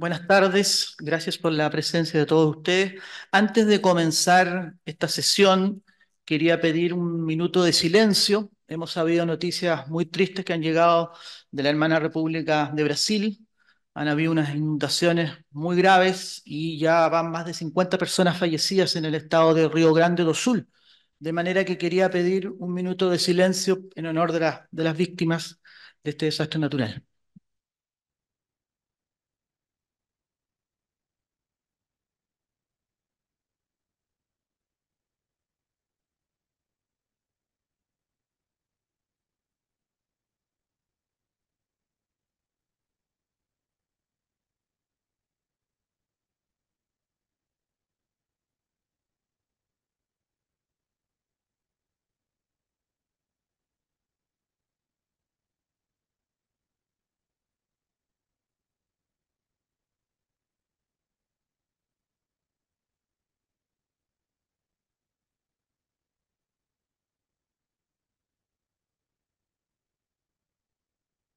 Buenas tardes, gracias por la presencia de todos ustedes. Antes de comenzar esta sesión, quería pedir un minuto de silencio. Hemos sabido noticias muy tristes que han llegado de la hermana República de Brasil. Han habido unas inundaciones muy graves y ya van más de 50 personas fallecidas en el estado de Río Grande do Sul. De manera que quería pedir un minuto de silencio en honor de, de las víctimas de este desastre natural.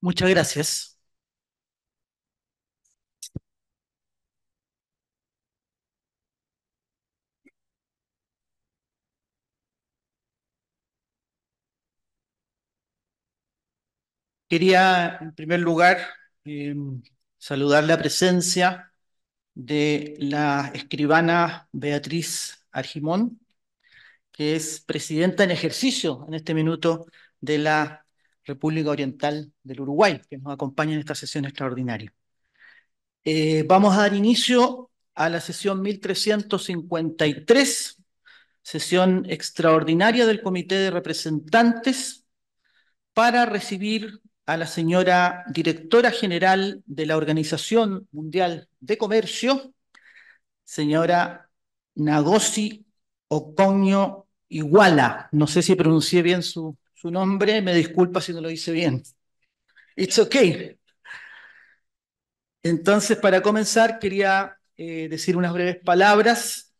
Muchas gracias. Quería, en primer lugar, em, saludar la presencia de la escribana Beatriz Argimón, que es presidenta en ejercicio en este minuto de la República Oriental del Uruguay, que nos acompaña en esta sesión extraordinaria. Eh, vamos a dar inicio a la sesión 1353, sesión extraordinaria del Comité de Representantes, para recibir a la señora directora general de la Organización Mundial de Comercio, señora Nagosi Ocoño Iguala. No sé si pronuncié bien su su nombre, me disculpa si no lo hice bien. It's okay. Entonces, para comenzar, quería eh, decir unas breves palabras.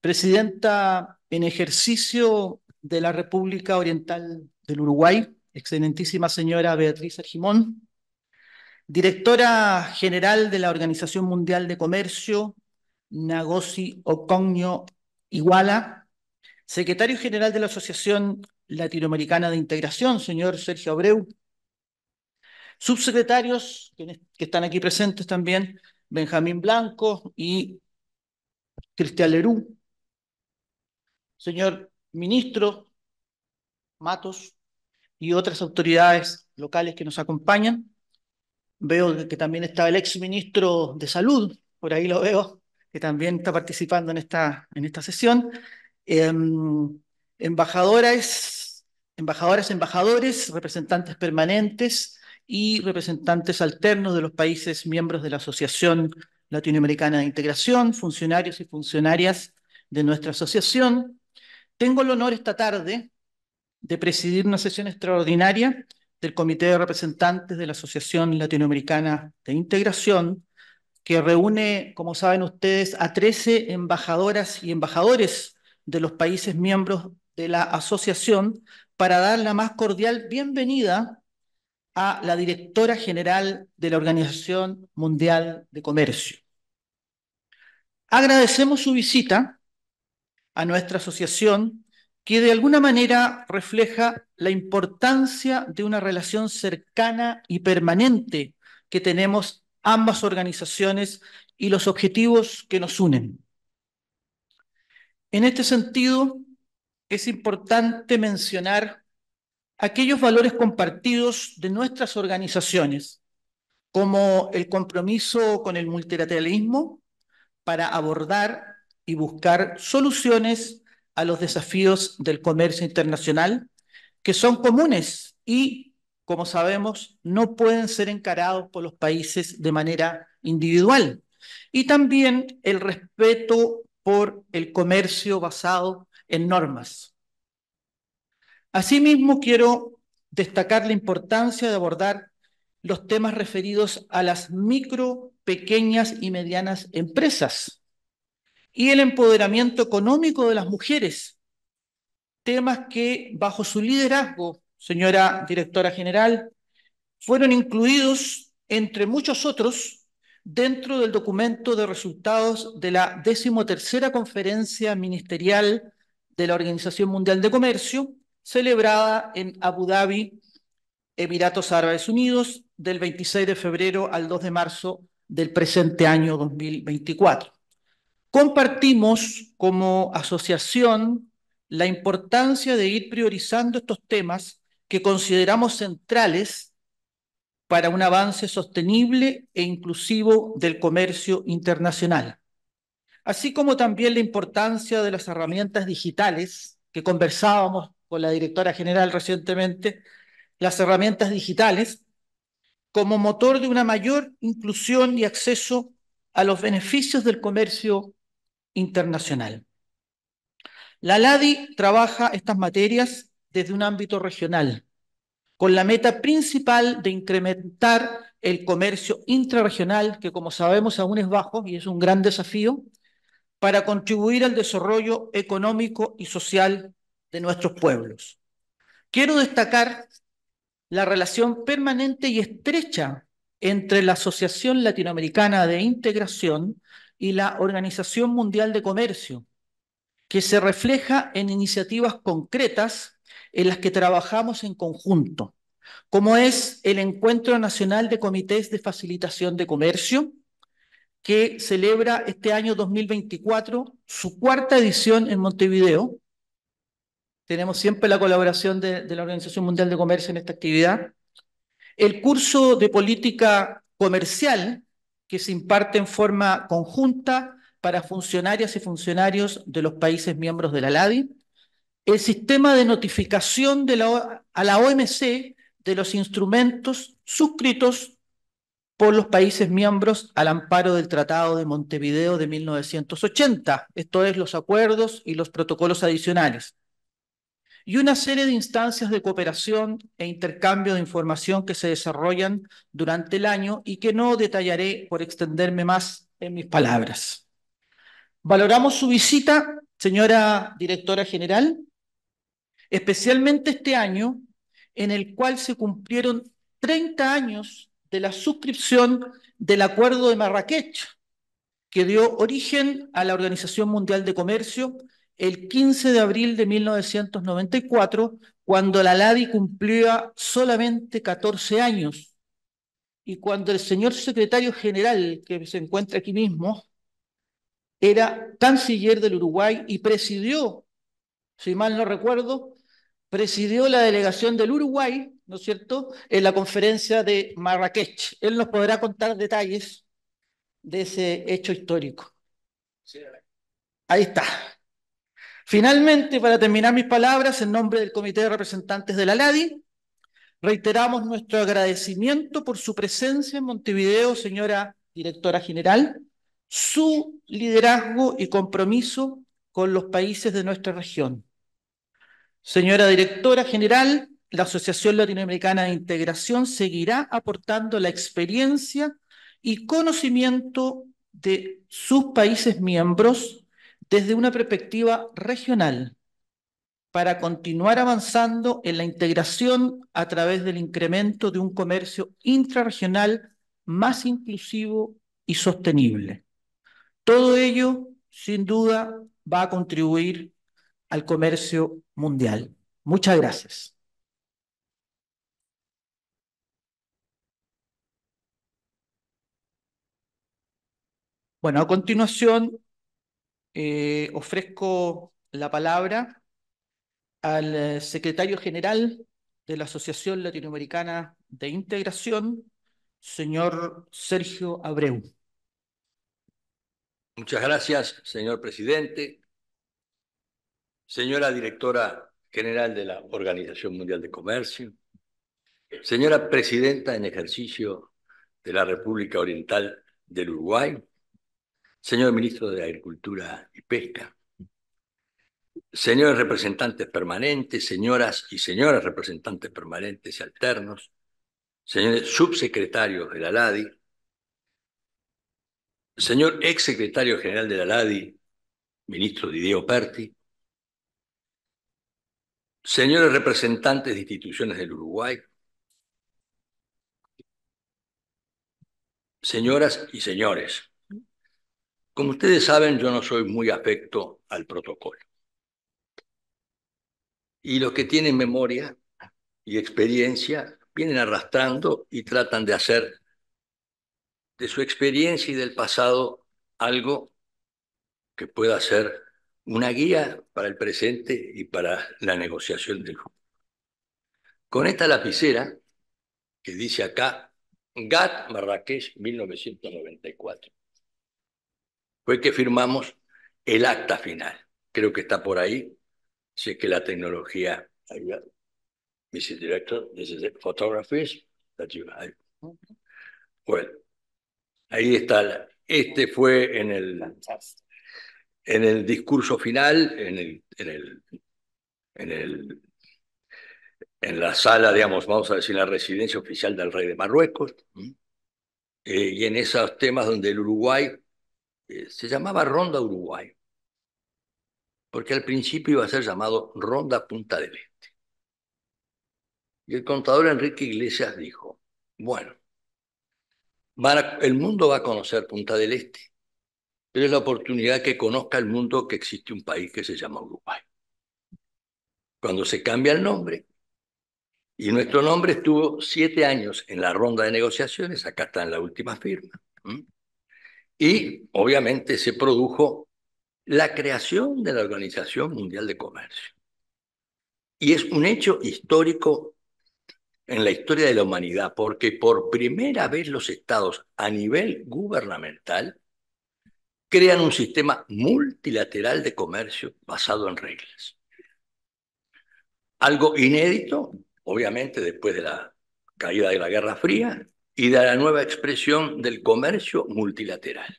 Presidenta en ejercicio de la República Oriental del Uruguay, excelentísima señora Beatriz Argimón, directora general de la Organización Mundial de Comercio, Nagosi Oconio Iguala, Secretario General de la Asociación Latinoamericana de Integración, señor Sergio Abreu. Subsecretarios que están aquí presentes también, Benjamín Blanco y Cristian Lerú. Señor ministro Matos y otras autoridades locales que nos acompañan. Veo que también está el exministro de Salud, por ahí lo veo, que también está participando en esta, en esta sesión. Em, embajadoras, embajadoras, embajadores, representantes permanentes y representantes alternos de los países miembros de la Asociación Latinoamericana de Integración, funcionarios y funcionarias de nuestra asociación. Tengo el honor esta tarde de presidir una sesión extraordinaria del Comité de Representantes de la Asociación Latinoamericana de Integración, que reúne, como saben ustedes, a 13 embajadoras y embajadores de los países miembros de la asociación para dar la más cordial bienvenida a la directora general de la Organización Mundial de Comercio. Agradecemos su visita a nuestra asociación que de alguna manera refleja la importancia de una relación cercana y permanente que tenemos ambas organizaciones y los objetivos que nos unen. En este sentido, es importante mencionar aquellos valores compartidos de nuestras organizaciones, como el compromiso con el multilateralismo para abordar y buscar soluciones a los desafíos del comercio internacional, que son comunes y, como sabemos, no pueden ser encarados por los países de manera individual. Y también el respeto por el comercio basado en normas. Asimismo, quiero destacar la importancia de abordar los temas referidos a las micro, pequeñas y medianas empresas y el empoderamiento económico de las mujeres, temas que bajo su liderazgo, señora directora general, fueron incluidos, entre muchos otros, dentro del documento de resultados de la decimotercera conferencia ministerial de la Organización Mundial de Comercio, celebrada en Abu Dhabi, Emiratos Árabes Unidos, del 26 de febrero al 2 de marzo del presente año 2024. Compartimos como asociación la importancia de ir priorizando estos temas que consideramos centrales para un avance sostenible e inclusivo del comercio internacional, así como también la importancia de las herramientas digitales que conversábamos con la directora general recientemente, las herramientas digitales como motor de una mayor inclusión y acceso a los beneficios del comercio internacional. La LADI trabaja estas materias desde un ámbito regional con la meta principal de incrementar el comercio intrarregional, que como sabemos aún es bajo y es un gran desafío, para contribuir al desarrollo económico y social de nuestros pueblos. Quiero destacar la relación permanente y estrecha entre la Asociación Latinoamericana de Integración y la Organización Mundial de Comercio, que se refleja en iniciativas concretas en las que trabajamos en conjunto, como es el Encuentro Nacional de Comités de Facilitación de Comercio, que celebra este año 2024 su cuarta edición en Montevideo. Tenemos siempre la colaboración de, la Organización Mundial de Comercio en esta actividad. El curso de política comercial que se imparte en forma conjunta para funcionarias y funcionarios de los países miembros de la LADI el sistema de notificación a la OMC de los instrumentos suscritos por los países miembros al amparo del Tratado de Montevideo de 1980, esto es los acuerdos y los protocolos adicionales, y una serie de instancias de cooperación e intercambio de información que se desarrollan durante el año y que no detallaré por extenderme más en mis palabras. Valoramos su visita, señora directora general, especialmente este año en el cual se cumplieron 30 años de la suscripción del Acuerdo de Marrakech, que dio origen a la Organización Mundial de Comercio el 15 de abril de 1994, cuando la LADI cumplía solamente 14 años, y cuando el señor secretario general, que se encuentra aquí mismo, era canciller del Uruguay y presidió, si mal no recuerdo, presidió la delegación del Uruguay, ¿no es cierto?, en la conferencia de Marrakech. Él nos podrá contar detalles de ese hecho histórico. Ahí está. Finalmente, para terminar mis palabras, en nombre del Comité de Representantes de la LADI, reiteramos nuestro agradecimiento por su presencia en Montevideo, señora directora general, su liderazgo y compromiso con los países de nuestra región. Señora directora general, la Asociación Latinoamericana de Integración seguirá aportando la experiencia y conocimiento de sus países miembros desde una perspectiva regional para continuar avanzando en la integración a través del incremento de un comercio intrarregional más inclusivo y sostenible. Todo ello, sin duda, va a contribuir al comercio mundial. Muchas gracias. Bueno, a continuación eh, ofrezco la palabra al eh, secretario general de la Asociación Latinoamericana de Integración, señor Sergio Abreu. Muchas gracias, señor presidente señora directora general de la Organización Mundial de Comercio, señora presidenta en ejercicio de la República Oriental del Uruguay, señor ministro de Agricultura y Pesca, señores representantes permanentes, señoras y señoras representantes permanentes y alternos, señores subsecretarios de la LADI, señor exsecretario general de la LADI, ministro Didier Perti, Señores representantes de instituciones del Uruguay, señoras y señores, como ustedes saben, yo no soy muy afecto al protocolo. Y los que tienen memoria y experiencia vienen arrastrando y tratan de hacer de su experiencia y del pasado algo que pueda ser una guía para el presente y para la negociación del futuro. Con esta lapicera, que dice acá, GATT Marrakech 1994, fue que firmamos el acta final. Creo que está por ahí, si que la tecnología... Mr. Director, that ahí está. este fue en el en el discurso final, en, el, en, el, en, el, en la sala, digamos, vamos a decir, la residencia oficial del rey de Marruecos, eh, y en esos temas donde el Uruguay eh, se llamaba Ronda Uruguay, porque al principio iba a ser llamado Ronda Punta del Este. Y el contador Enrique Iglesias dijo, bueno, el mundo va a conocer Punta del Este es la oportunidad que conozca el mundo que existe un país que se llama Uruguay. Cuando se cambia el nombre, y nuestro nombre estuvo siete años en la ronda de negociaciones, acá está en la última firma, y obviamente se produjo la creación de la Organización Mundial de Comercio. Y es un hecho histórico en la historia de la humanidad, porque por primera vez los estados a nivel gubernamental crean un sistema multilateral de comercio basado en reglas. Algo inédito, obviamente, después de la caída de la Guerra Fría y de la nueva expresión del comercio multilateral.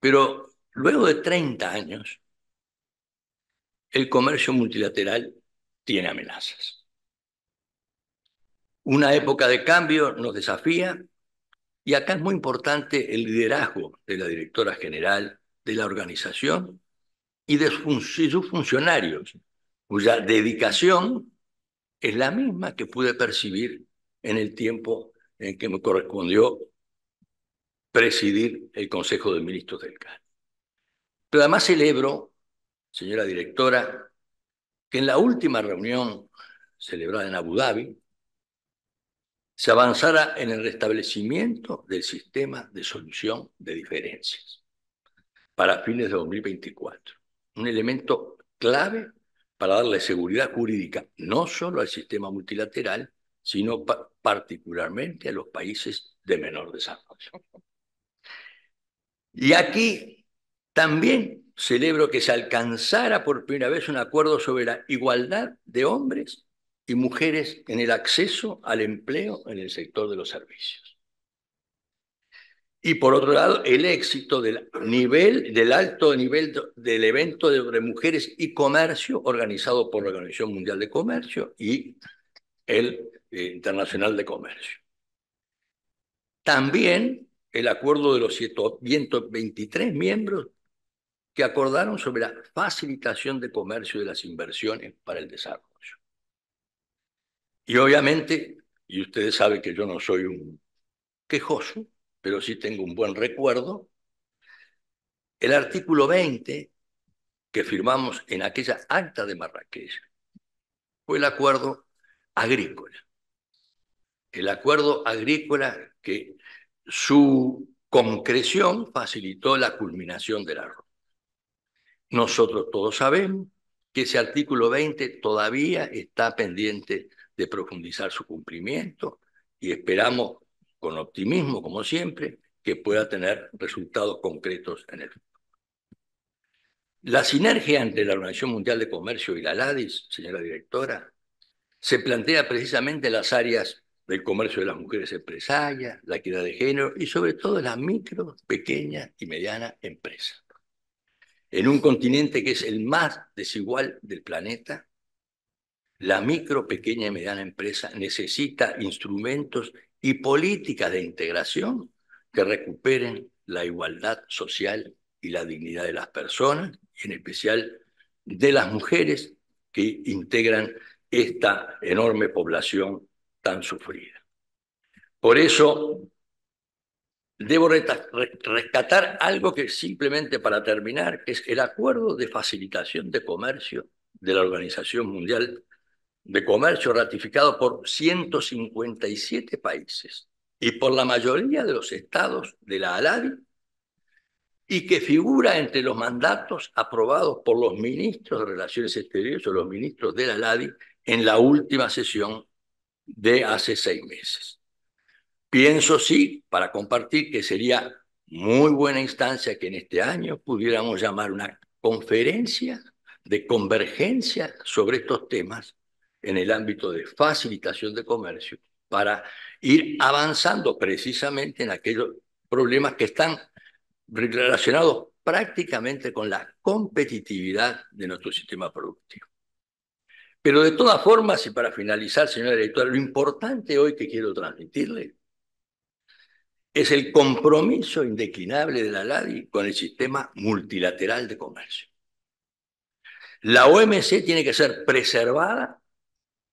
Pero luego de 30 años, el comercio multilateral tiene amenazas. Una época de cambio nos desafía y acá es muy importante el liderazgo de la directora general, de la organización y de sus funcionarios, cuya dedicación es la misma que pude percibir en el tiempo en que me correspondió presidir el Consejo de Ministros del CAN. Pero además celebro, señora directora, que en la última reunión celebrada en Abu Dhabi, se avanzara en el restablecimiento del sistema de solución de diferencias para fines de 2024. Un elemento clave para darle seguridad jurídica no solo al sistema multilateral, sino particularmente a los países de menor desarrollo. Y aquí también celebro que se alcanzara por primera vez un acuerdo sobre la igualdad de hombres y mujeres en el acceso al empleo en el sector de los servicios. Y por otro lado, el éxito del nivel, del alto nivel del evento de mujeres y comercio organizado por la Organización Mundial de Comercio y el eh, Internacional de Comercio. También el acuerdo de los 123 miembros que acordaron sobre la facilitación de comercio y de las inversiones para el desarrollo. Y obviamente, y ustedes saben que yo no soy un quejoso, pero sí tengo un buen recuerdo, el artículo 20 que firmamos en aquella acta de Marrakech fue el acuerdo agrícola. El acuerdo agrícola que su concreción facilitó la culminación del arroz. Nosotros todos sabemos que ese artículo 20 todavía está pendiente de profundizar su cumplimiento y esperamos con optimismo, como siempre, que pueda tener resultados concretos en el futuro. La sinergia entre la Organización Mundial de Comercio y la LADIS, señora directora, se plantea precisamente en las áreas del comercio de las mujeres empresarias, la equidad de género y sobre todo las micro, pequeñas y medianas empresas. En un continente que es el más desigual del planeta, la micro, pequeña y mediana empresa necesita instrumentos y políticas de integración que recuperen la igualdad social y la dignidad de las personas, en especial de las mujeres que integran esta enorme población tan sufrida. Por eso, debo rescatar algo que simplemente para terminar, es el acuerdo de facilitación de comercio de la Organización Mundial de comercio ratificado por 157 países y por la mayoría de los estados de la ALADI y que figura entre los mandatos aprobados por los ministros de Relaciones Exteriores o los ministros de la ALADI en la última sesión de hace seis meses. Pienso, sí, para compartir que sería muy buena instancia que en este año pudiéramos llamar una conferencia de convergencia sobre estos temas en el ámbito de facilitación de comercio para ir avanzando precisamente en aquellos problemas que están relacionados prácticamente con la competitividad de nuestro sistema productivo. Pero de todas formas, y para finalizar, señora directora, lo importante hoy que quiero transmitirle es el compromiso indeclinable de la LADI con el sistema multilateral de comercio. La OMC tiene que ser preservada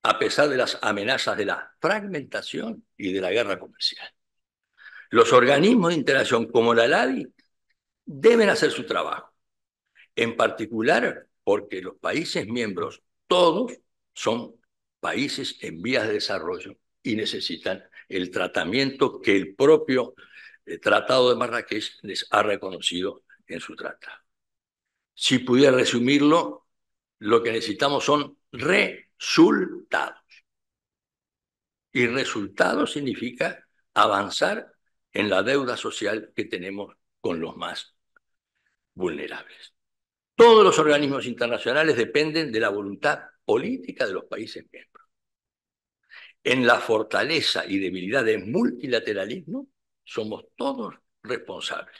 a pesar de las amenazas de la fragmentación y de la guerra comercial. Los organismos de interacción como la LADI deben hacer su trabajo, en particular porque los países miembros, todos, son países en vías de desarrollo y necesitan el tratamiento que el propio eh, Tratado de Marrakech les ha reconocido en su tratado. Si pudiera resumirlo, lo que necesitamos son re resultados. Y resultado significa avanzar en la deuda social que tenemos con los más vulnerables. Todos los organismos internacionales dependen de la voluntad política de los países miembros. En la fortaleza y debilidad del multilateralismo somos todos responsables.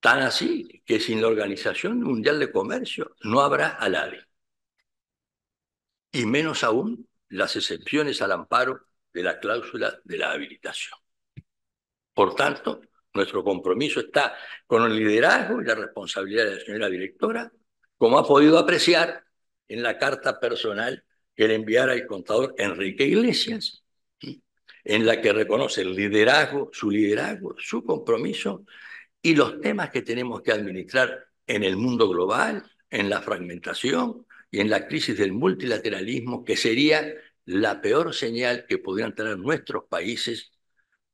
Tan así que sin la Organización Mundial de Comercio no habrá Alavi y menos aún las excepciones al amparo de la cláusula de la habilitación. Por tanto, nuestro compromiso está con el liderazgo y la responsabilidad de la señora directora, como ha podido apreciar en la carta personal que le enviara el contador Enrique Iglesias, en la que reconoce el liderazgo, su liderazgo, su compromiso y los temas que tenemos que administrar en el mundo global, en la fragmentación, y en la crisis del multilateralismo, que sería la peor señal que podrían tener nuestros países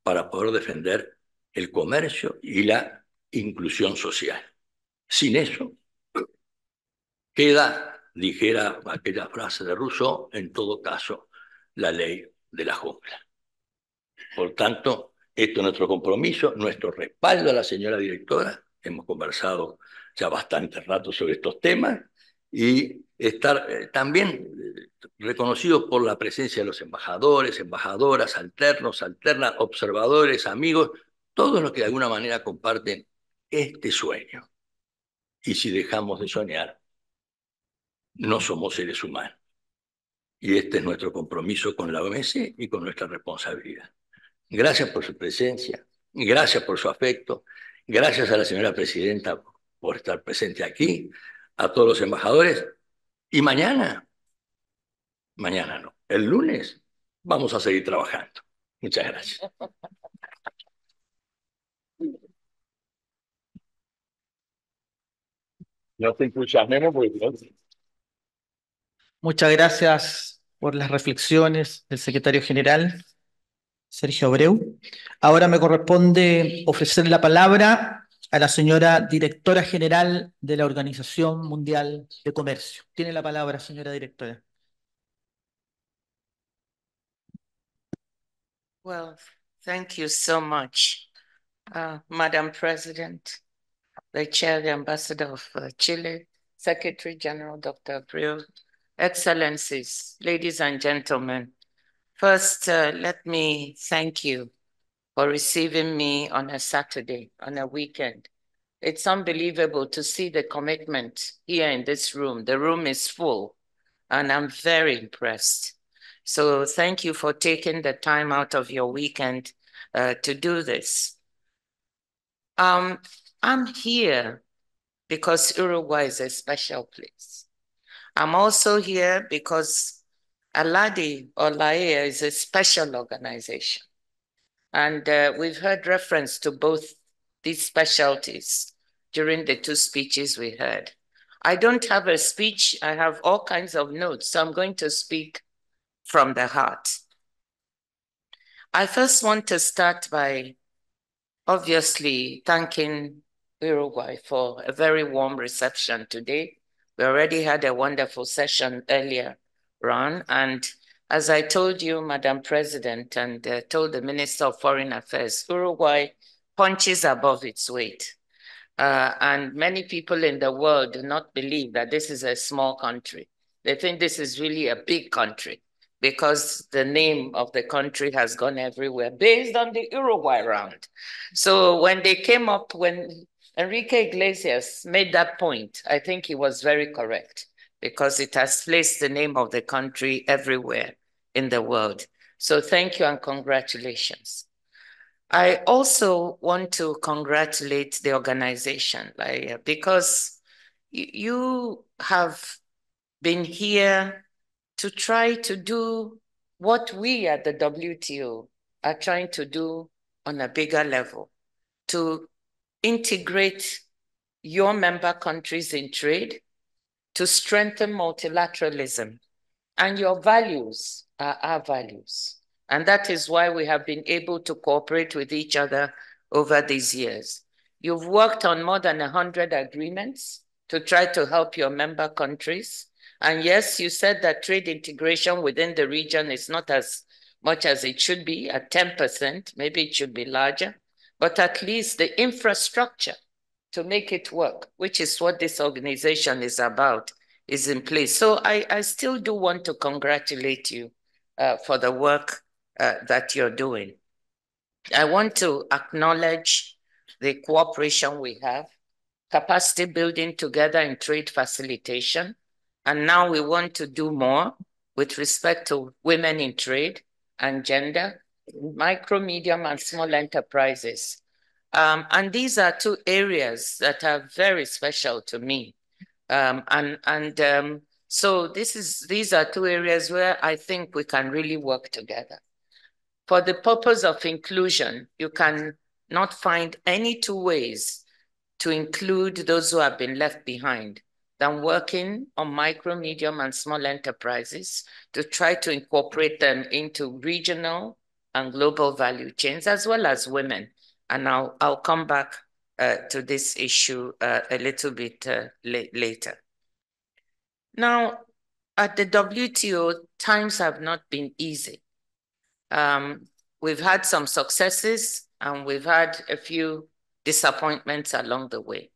para poder defender el comercio y la inclusión social. Sin eso, queda, dijera aquella frase de Rousseau, en todo caso, la ley de la jungla. Por tanto, esto es nuestro compromiso, nuestro respaldo a la señora directora. Hemos conversado ya bastante rato sobre estos temas y estar eh, también eh, reconocidos por la presencia de los embajadores, embajadoras, alternos, alternas, observadores, amigos, todos los que de alguna manera comparten este sueño. Y si dejamos de soñar, no somos seres humanos. Y este es nuestro compromiso con la OMS y con nuestra responsabilidad. Gracias por su presencia, gracias por su afecto, gracias a la señora presidenta por estar presente aquí, a todos los embajadores. Y mañana, mañana no, el lunes vamos a seguir trabajando. Muchas gracias. No te porque... Muchas gracias por las reflexiones del secretario general, Sergio Abreu. Ahora me corresponde ofrecer la palabra a la señora directora general de la Organización Mundial de Comercio. Tiene la palabra, señora directora. Well, thank you so much, uh, Madam President, the Chair, the Ambassador of uh, Chile, Secretary General Dr. Abreu, Excellencies, ladies and gentlemen. First, uh, let me thank you for receiving me on a Saturday, on a weekend. It's unbelievable to see the commitment here in this room. The room is full, and I'm very impressed. So thank you for taking the time out of your weekend uh, to do this. Um, I'm here because Uruguay is a special place. I'm also here because Aladi or Lae is a special organization. And uh, we've heard reference to both these specialties during the two speeches we heard. I don't have a speech, I have all kinds of notes, so I'm going to speak from the heart. I first want to start by obviously thanking Uruguay for a very warm reception today. We already had a wonderful session earlier, Ron, and as I told you, Madam President, and uh, told the Minister of Foreign Affairs, Uruguay punches above its weight. Uh, and many people in the world do not believe that this is a small country. They think this is really a big country because the name of the country has gone everywhere based on the Uruguay round. So when they came up, when Enrique Iglesias made that point, I think he was very correct because it has placed the name of the country everywhere in the world. So thank you and congratulations. I also want to congratulate the organization, because you have been here to try to do what we at the WTO are trying to do on a bigger level to integrate your member countries in trade to strengthen multilateralism. And your values are our values. And that is why we have been able to cooperate with each other over these years. You've worked on more than 100 agreements to try to help your member countries. And yes, you said that trade integration within the region is not as much as it should be at 10%, maybe it should be larger, but at least the infrastructure to make it work, which is what this organization is about, is in place. So I, I still do want to congratulate you uh, for the work uh, that you're doing. I want to acknowledge the cooperation we have, capacity building together in trade facilitation, and now we want to do more with respect to women in trade and gender, micro, medium, and small enterprises. Um, and these are two areas that are very special to me. Um, and and um, so this is these are two areas where I think we can really work together. For the purpose of inclusion, you can not find any two ways to include those who have been left behind than working on micro, medium, and small enterprises to try to incorporate them into regional and global value chains, as well as women and I'll, I'll come back uh, to this issue uh, a little bit uh, la later. Now, at the WTO, times have not been easy. Um, we've had some successes and we've had a few disappointments along the way.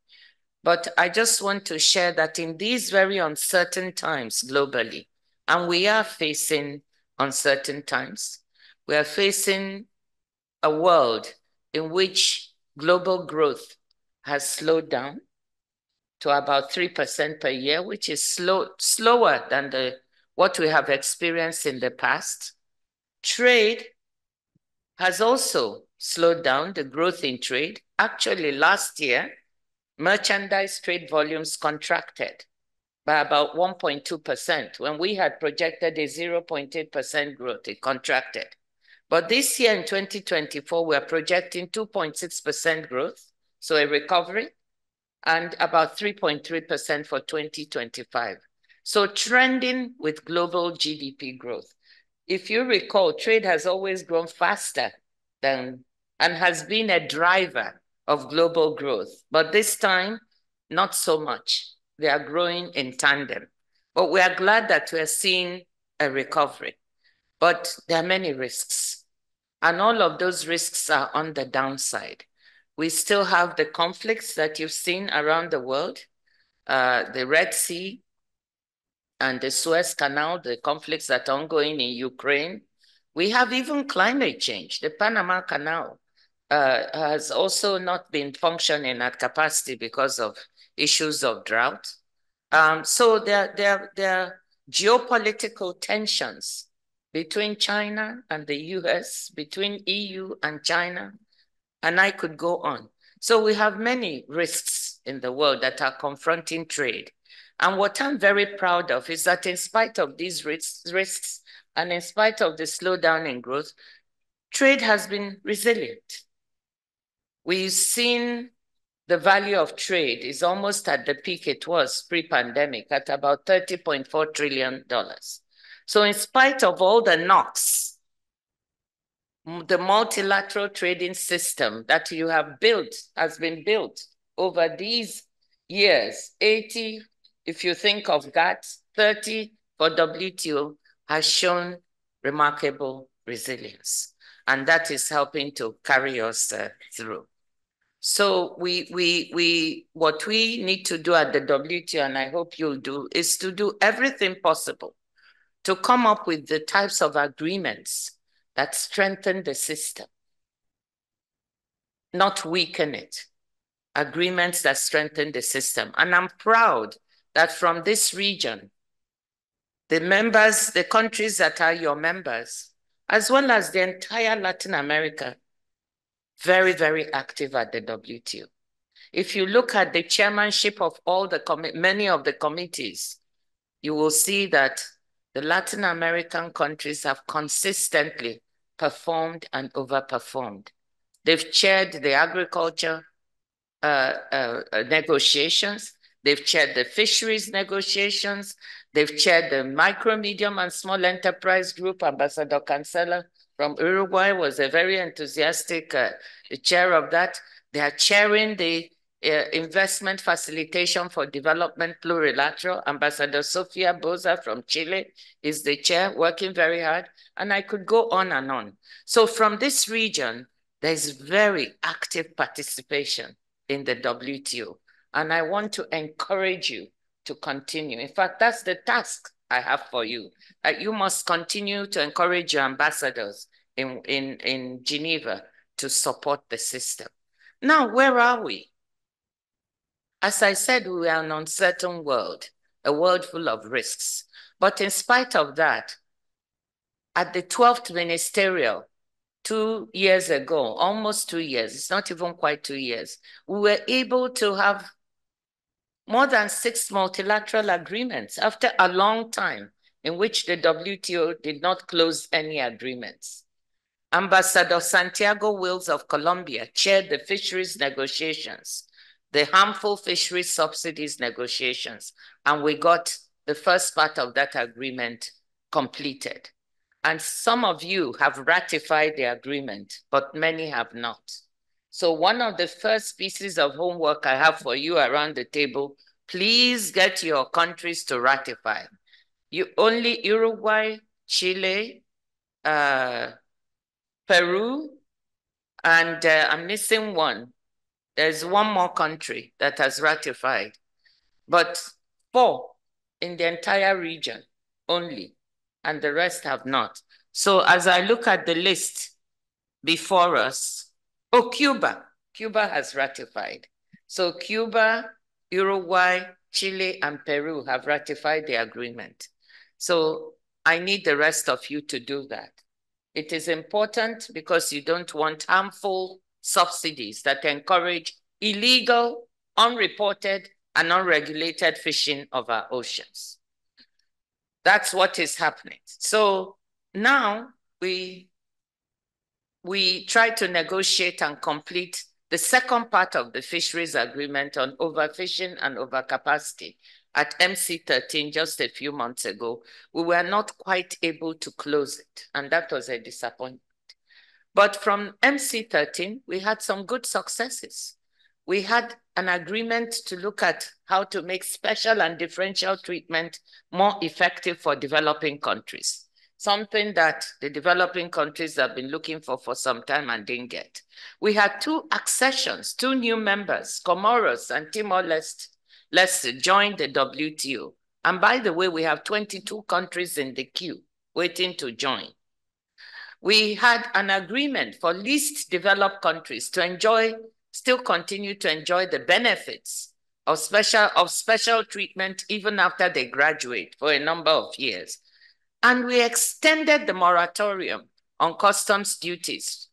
But I just want to share that in these very uncertain times globally, and we are facing uncertain times, we are facing a world in which global growth has slowed down to about 3% per year, which is slow, slower than the, what we have experienced in the past. Trade has also slowed down the growth in trade. Actually, last year, merchandise trade volumes contracted by about 1.2%. When we had projected a 0.8% growth, it contracted. But this year in 2024, we are projecting 2.6% growth, so a recovery, and about 3.3% for 2025. So trending with global GDP growth. If you recall, trade has always grown faster than and has been a driver of global growth. But this time, not so much. They are growing in tandem. But we are glad that we are seeing a recovery. But there are many risks. And all of those risks are on the downside. We still have the conflicts that you've seen around the world, uh, the Red Sea and the Suez Canal, the conflicts that are ongoing in Ukraine. We have even climate change. The Panama Canal uh, has also not been functioning at capacity because of issues of drought. Um, so there, there, there are geopolitical tensions between China and the US, between EU and China, and I could go on. So we have many risks in the world that are confronting trade. And what I'm very proud of is that in spite of these risks and in spite of the slowdown in growth, trade has been resilient. We've seen the value of trade is almost at the peak it was pre-pandemic at about $30.4 trillion. So in spite of all the knocks, the multilateral trading system that you have built has been built over these years, 80, if you think of GATT, 30 for WTO, has shown remarkable resilience. And that is helping to carry us uh, through. So we, we, we, what we need to do at the WTO, and I hope you'll do, is to do everything possible to come up with the types of agreements that strengthen the system, not weaken it. Agreements that strengthen the system. And I'm proud that from this region, the members, the countries that are your members, as well as the entire Latin America, very, very active at the WTO. If you look at the chairmanship of all the many of the committees, you will see that the Latin American countries have consistently performed and overperformed. They've chaired the agriculture uh, uh, uh, negotiations. They've chaired the fisheries negotiations. They've chaired the micro, medium, and small enterprise group. Ambassador Cancela from Uruguay was a very enthusiastic uh, chair of that. They are chairing the Investment Facilitation for Development Plurilateral. Ambassador Sofia Boza from Chile is the chair, working very hard. And I could go on and on. So from this region, there's very active participation in the WTO. And I want to encourage you to continue. In fact, that's the task I have for you, that you must continue to encourage your ambassadors in, in, in Geneva to support the system. Now, where are we? As I said, we are an uncertain world, a world full of risks. But in spite of that, at the 12th ministerial, two years ago, almost two years, it's not even quite two years, we were able to have more than six multilateral agreements after a long time in which the WTO did not close any agreements. Ambassador Santiago Wills of Colombia chaired the fisheries negotiations the harmful fisheries subsidies negotiations. And we got the first part of that agreement completed. And some of you have ratified the agreement, but many have not. So one of the first pieces of homework I have for you around the table, please get your countries to ratify. You only Uruguay, Chile, uh, Peru, and uh, I'm missing one. There's one more country that has ratified, but four in the entire region only, and the rest have not. So as I look at the list before us, oh, Cuba, Cuba has ratified. So Cuba, Uruguay, Chile, and Peru have ratified the agreement. So I need the rest of you to do that. It is important because you don't want harmful subsidies that encourage illegal, unreported, and unregulated fishing of our oceans. That's what is happening. So now we, we try to negotiate and complete the second part of the fisheries agreement on overfishing and overcapacity at MC13 just a few months ago. We were not quite able to close it, and that was a disappointment. But from MC13, we had some good successes. We had an agreement to look at how to make special and differential treatment more effective for developing countries, something that the developing countries have been looking for for some time and didn't get. We had two accessions, two new members, Comoros and Timor-Leste, joined the WTO. And by the way, we have 22 countries in the queue waiting to join we had an agreement for least developed countries to enjoy, still continue to enjoy the benefits of special, of special treatment even after they graduate for a number of years. And we extended the moratorium on customs duties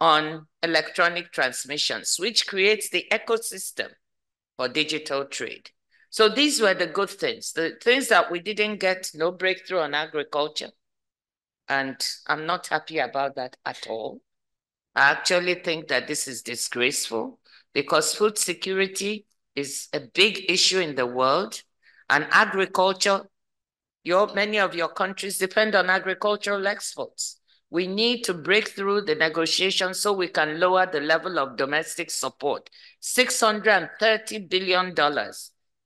on electronic transmissions, which creates the ecosystem for digital trade. So these were the good things, the things that we didn't get, no breakthrough on agriculture, and I'm not happy about that at all. I actually think that this is disgraceful because food security is a big issue in the world and agriculture. Your, many of your countries depend on agricultural exports. We need to break through the negotiations so we can lower the level of domestic support. $630 billion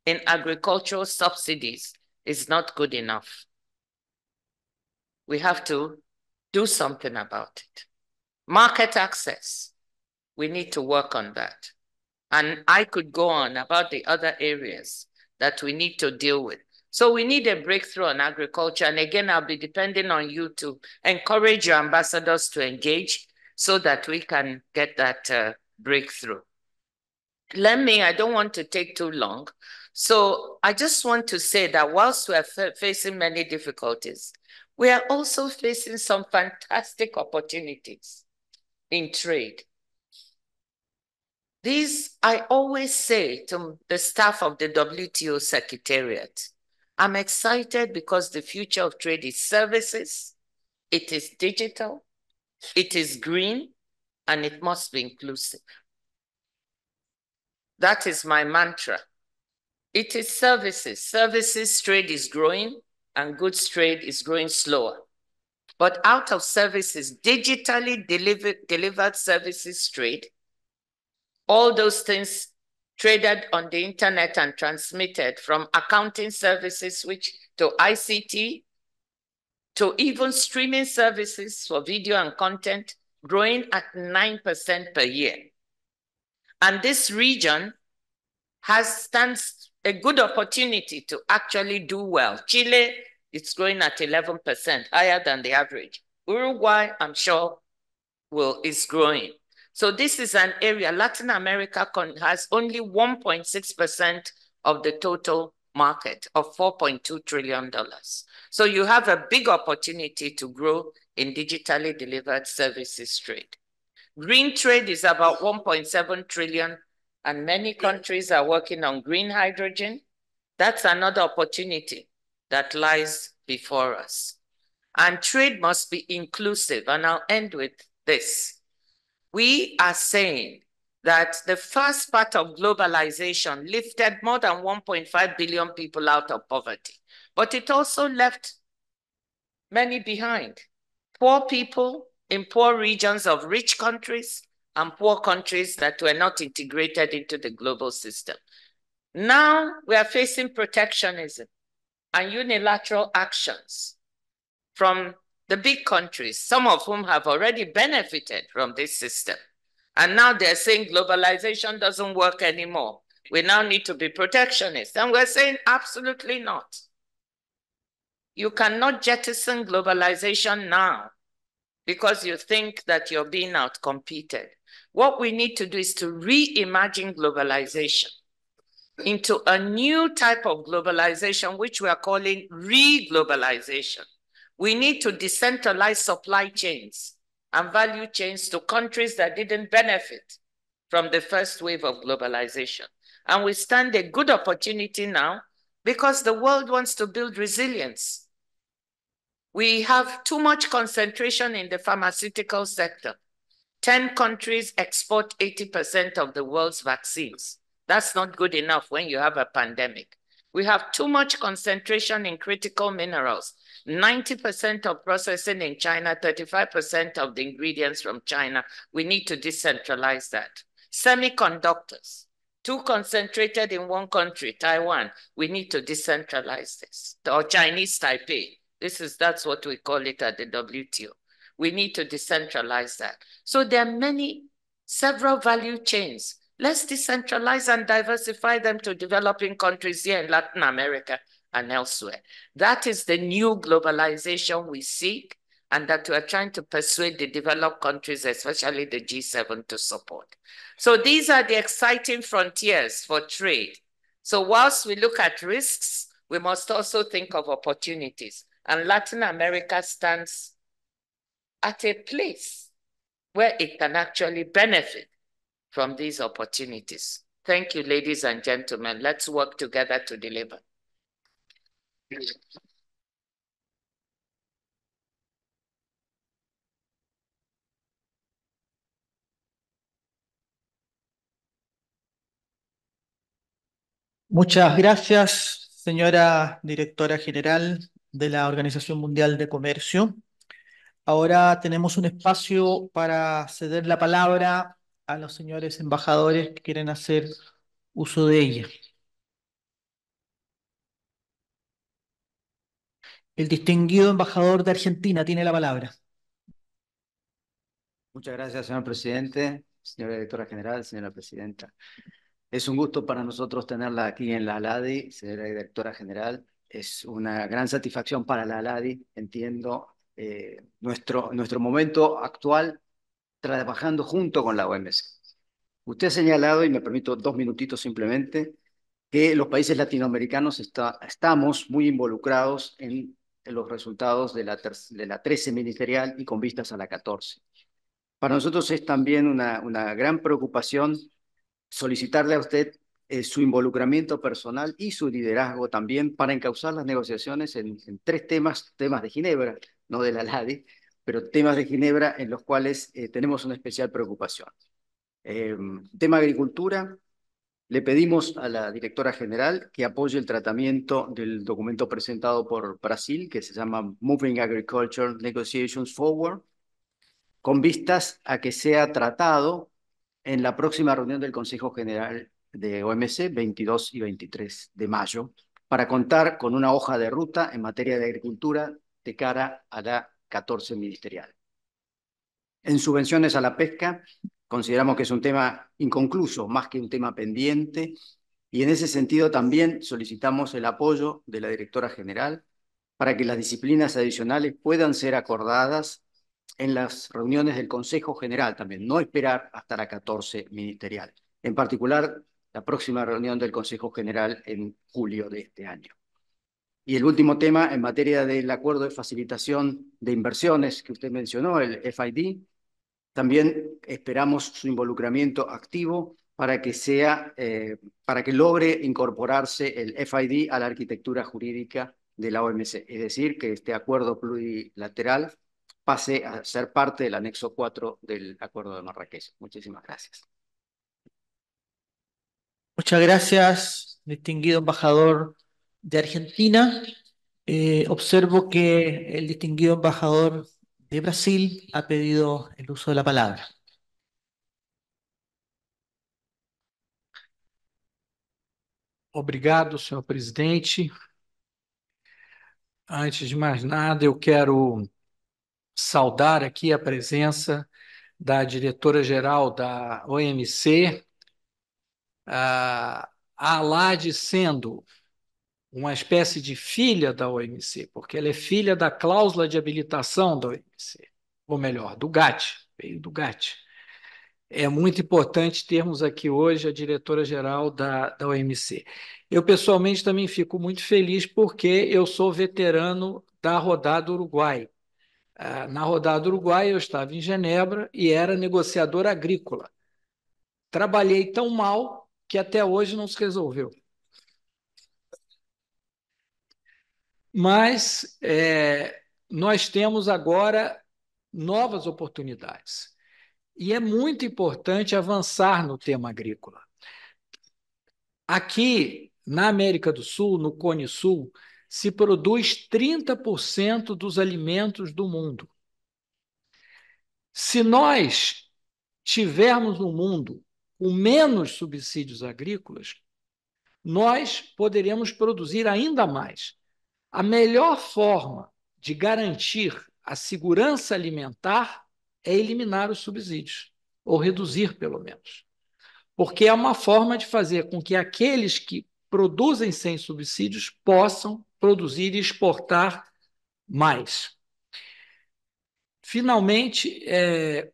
in agricultural subsidies is not good enough we have to do something about it. Market access, we need to work on that. And I could go on about the other areas that we need to deal with. So we need a breakthrough on agriculture. And again, I'll be depending on you to encourage your ambassadors to engage so that we can get that uh, breakthrough. Let me, I don't want to take too long. So I just want to say that whilst we're facing many difficulties, we are also facing some fantastic opportunities in trade. These, I always say to the staff of the WTO Secretariat, I'm excited because the future of trade is services, it is digital, it is green, and it must be inclusive. That is my mantra. It is services. Services trade is growing and goods trade is growing slower. But out of services, digitally delivered, delivered services trade, all those things traded on the internet and transmitted from accounting services, which to ICT, to even streaming services for video and content, growing at 9% per year. And this region has stands a good opportunity to actually do well. Chile it's growing at 11%, higher than the average. Uruguay, I'm sure, will is growing. So this is an area, Latin America has only 1.6% of the total market of $4.2 trillion. So you have a big opportunity to grow in digitally delivered services trade. Green trade is about 1.7 trillion and many countries are working on green hydrogen. That's another opportunity that lies before us. And trade must be inclusive. And I'll end with this. We are saying that the first part of globalization lifted more than 1.5 billion people out of poverty, but it also left many behind. Poor people in poor regions of rich countries and poor countries that were not integrated into the global system. Now we are facing protectionism and unilateral actions from the big countries, some of whom have already benefited from this system. And now they're saying globalization doesn't work anymore. We now need to be protectionist. And we're saying absolutely not. You cannot jettison globalization now because you think that you're being outcompeted. What we need to do is to reimagine globalization into a new type of globalization, which we are calling re-globalization. We need to decentralize supply chains and value chains to countries that didn't benefit from the first wave of globalization. And we stand a good opportunity now because the world wants to build resilience. We have too much concentration in the pharmaceutical sector. 10 countries export 80% of the world's vaccines. That's not good enough when you have a pandemic. We have too much concentration in critical minerals. 90% of processing in China, 35% of the ingredients from China. We need to decentralize that. Semiconductors, too concentrated in one country, Taiwan. We need to decentralize this. Or Chinese Taipei. This is that's what we call it at the WTO. We need to decentralize that. So there are many, several value chains Let's decentralize and diversify them to developing countries here in Latin America and elsewhere. That is the new globalization we seek and that we are trying to persuade the developed countries, especially the G7, to support. So these are the exciting frontiers for trade. So whilst we look at risks, we must also think of opportunities. And Latin America stands at a place where it can actually benefit from these opportunities. Thank you, ladies and gentlemen. Let's work together to deliver. Muchas gracias, señora directora general de la Organización Mundial de Comercio. Ahora tenemos un espacio para ceder la palabra a los señores embajadores que quieren hacer uso de ella. El distinguido embajador de Argentina tiene la palabra. Muchas gracias, señor presidente, señora directora general, señora presidenta. Es un gusto para nosotros tenerla aquí en la ALADI, señora directora general. Es una gran satisfacción para la ALADI, entiendo, eh, nuestro, nuestro momento actual trabajando junto con la OMS. Usted ha señalado, y me permito dos minutitos simplemente, que los países latinoamericanos estamos muy involucrados en, los resultados de la, de la 13 ministerial y con vistas a la 14. Para nosotros es también una, una gran preocupación solicitarle a usted eh, su involucramiento personal y su liderazgo también para encauzar las negociaciones en, en tres temas, temas de Ginebra, no de la LADI, pero temas de Ginebra en los cuales eh, tenemos una especial preocupación. Em, tema agricultura, le pedimos a la directora general que apoye el tratamiento del documento presentado por Brasil, que se llama Moving Agriculture Negotiations Forward, con vistas a que sea tratado en la próxima reunión del Consejo General de OMC, 22 y 23 de mayo, para contar con una hoja de ruta en materia de agricultura de cara a la 14 ministerial. En subvenciones a la pesca, consideramos que es un tema inconcluso, más que un tema pendiente, y en ese sentido también solicitamos el apoyo de la directora general para que las disciplinas adicionales puedan ser acordadas en las reuniones del Consejo General también, no esperar hasta la 14 ministerial. En particular, la próxima reunión del Consejo General en julio de este año. Y el último tema en materia del acuerdo de facilitación de inversiones que usted mencionó, el FID, también esperamos su involucramiento activo para que, sea, eh, para que logre incorporarse el FID a la arquitectura jurídica de la OMC, es decir, que este acuerdo plurilateral pase a ser parte del anexo 4 del acuerdo de Marrakech. Muchísimas gracias. Muchas gracias, distinguido embajador de Argentina. Eh, observo que el distinguido embajador de Brasil ha pedido el uso de la palabra. Obrigado, senhor presidente. Antes de mais nada, eu quero saudar aqui a presença da diretora-geral da OMC, a Alade Sendo uma espécie de filha da OMC, porque ela é filha da cláusula de habilitação da OMC, ou melhor, do GATT, veio do GATT. É muito importante termos aqui hoje a diretora-geral da, da OMC. Eu, pessoalmente, também fico muito feliz porque eu sou veterano da rodada Uruguai. Ah, na rodada Uruguai, eu estava em Genebra e era negociador agrícola. Trabalhei tão mal que até hoje não se resolveu. Mas é, nós temos agora novas oportunidades. E é muito importante avançar no tema agrícola. Aqui, na América do Sul, no Cone Sul, se produz 30% dos alimentos do mundo. Se nós tivermos um mundo com menos subsídios agrícolas, nós poderemos produzir ainda mais. A melhor forma de garantir a segurança alimentar é eliminar os subsídios, ou reduzir, pelo menos. Porque é uma forma de fazer com que aqueles que produzem sem subsídios possam produzir e exportar mais. Finalmente, é,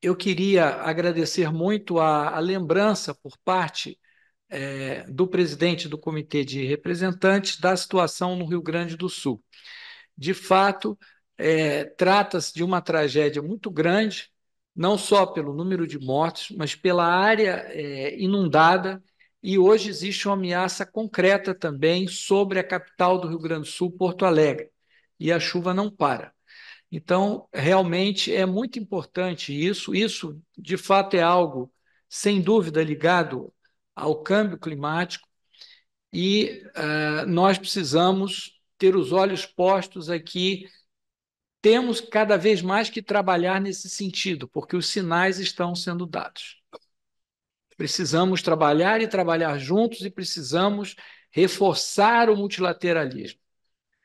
eu queria agradecer muito a, a lembrança por parte é, do presidente do Comitê de Representantes da situação no Rio Grande do Sul. De fato, é, trata-se de uma tragédia muito grande, não só pelo número de mortes, mas pela área é, inundada. E hoje existe uma ameaça concreta também sobre a capital do Rio Grande do Sul, Porto Alegre. E a chuva não para. Então, realmente é muito importante isso. Isso, de fato, é algo, sem dúvida, ligado ao câmbio climático e uh, nós precisamos ter os olhos postos aqui. Temos cada vez mais que trabalhar nesse sentido, porque os sinais estão sendo dados. Precisamos trabalhar e trabalhar juntos e precisamos reforçar o multilateralismo.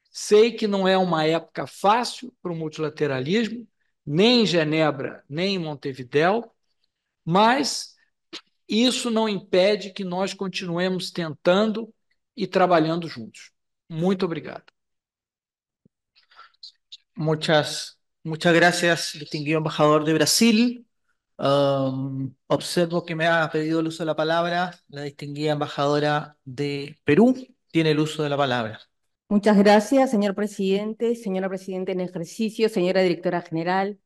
Sei que não é uma época fácil para o multilateralismo, nem em Genebra, nem em Montevidéu, mas eso no impede que nós continuemos tentando y e trabalhando juntos. Muito obrigado. Muchas, muchas gracias, distinguido embajador de Brasil. Um, observo que me ha pedido el uso de la palabra la distinguida embajadora de Perú. Tiene el uso de la palabra. Muchas gracias, señor presidente, señora presidenta en ejercicio, señora directora general,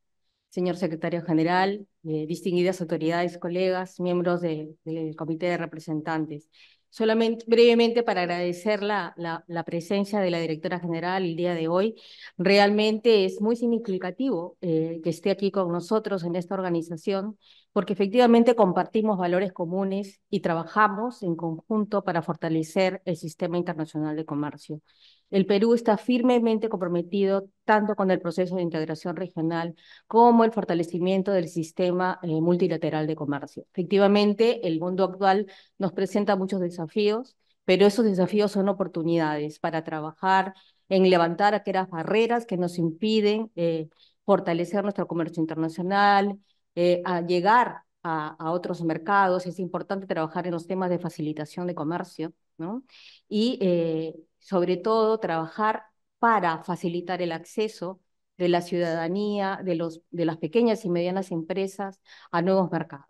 señor secretario general, eh, distinguidas autoridades, colegas, miembros del Comité de Representantes. Solamente brevemente para agradecer la, la, presencia de la directora general el día de hoy. Realmente es muy significativo eh, que esté aquí con nosotros en esta organización, porque efectivamente compartimos valores comunes y trabajamos en conjunto para fortalecer el sistema internacional de comercio. El Perú está firmemente comprometido tanto con el proceso de integración regional como el fortalecimiento del sistema eh, multilateral de comercio. Efectivamente, el mundo actual nos presenta muchos desafíos, pero esos desafíos son oportunidades para trabajar en levantar aquellas barreras que nos impiden eh, fortalecer nuestro comercio internacional, eh, a llegar a, otros mercados. Es importante trabajar en los temas de facilitación de comercio, ¿no? Y sobre todo trabajar para facilitar el acceso de la ciudadanía, de, los, de las pequeñas y medianas empresas a nuevos mercados,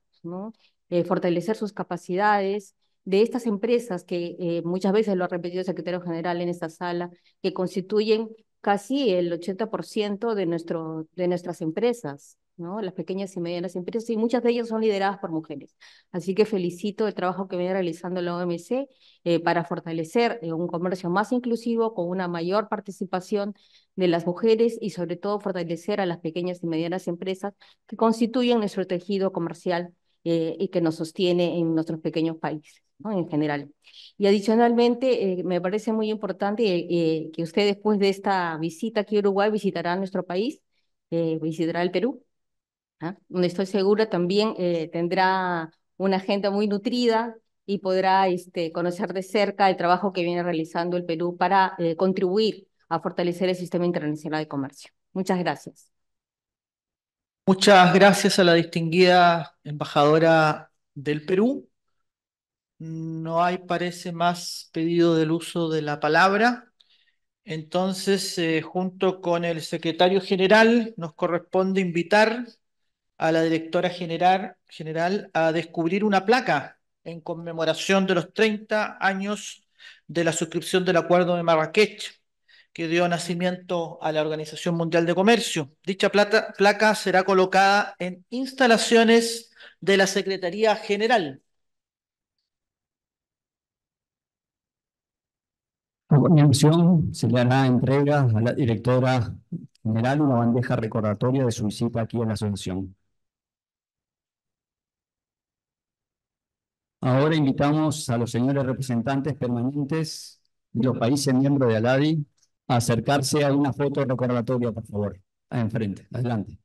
eh, fortalecer sus capacidades de estas empresas que eh, muchas veces lo ha repetido el secretario general en esta sala, que constituyen casi el 80% de, nuestro, de nuestras empresas, ¿no? las pequeñas y medianas empresas, y muchas de ellas son lideradas por mujeres. Así que felicito el trabajo que viene realizando la OMC eh, para fortalecer eh, un comercio más inclusivo, con una mayor participación de las mujeres y sobre todo fortalecer a las pequeñas y medianas empresas que constituyen nuestro tejido comercial eh, y que nos sostiene en nuestros pequeños países en general. Y adicionalmente, eh, me parece muy importante eh, que usted después de esta visita aquí a Uruguay visitará nuestro país, eh, visitará el Perú, ¿ah? donde estoy segura también tendrá una agenda muy nutrida y podrá este, conocer de cerca el trabajo que viene realizando el Perú para contribuir a fortalecer el sistema internacional de comercio. Muchas gracias. Muchas gracias a la distinguida embajadora del Perú. No hay, parece, más pedido del uso de la palabra. Entonces, eh, junto con el secretario general, nos corresponde invitar a la directora general, a descubrir una placa en conmemoración de los 30 años de la suscripción del Acuerdo de Marrakech, que dio nacimiento a la Organización Mundial de Comercio. Dicha placa será colocada en instalaciones de la Secretaría General A continuación, se le hará entrega a la directora general una bandeja recordatoria de su visita aquí en la Asociación. Ahora invitamos a los señores representantes permanentes de los países miembros de ALADI a acercarse a una foto recordatoria, por favor. Enfrente, adelante.